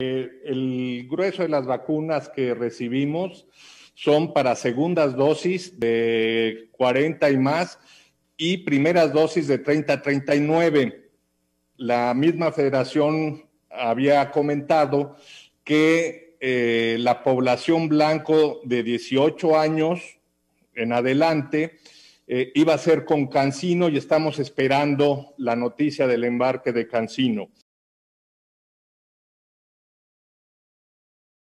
Eh, el grueso de las vacunas que recibimos son para segundas dosis de 40 y más y primeras dosis de 30 a 39. La misma federación había comentado que eh, la población blanco de 18 años en adelante eh, iba a ser con Cancino y estamos esperando la noticia del embarque de Cancino.